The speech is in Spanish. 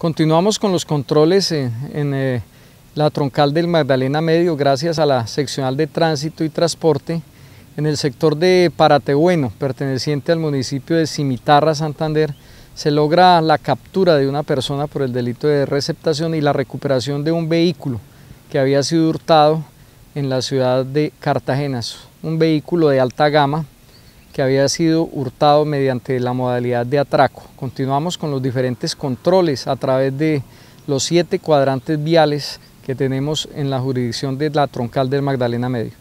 Continuamos con los controles en, eh, la troncal del Magdalena Medio gracias a la seccional de tránsito y transporte en el sector de Paratebueno, perteneciente al municipio de Cimitarra, Santander, se logra la captura de una persona por el delito de receptación y la recuperación de un vehículo que había sido hurtado en la ciudad de Cartagena. Un vehículo de alta gama que había sido hurtado mediante la modalidad de atraco. Continuamos con los diferentes controles a través de los siete cuadrantes viales que tenemos en la jurisdicción de la troncal del Magdalena Medio.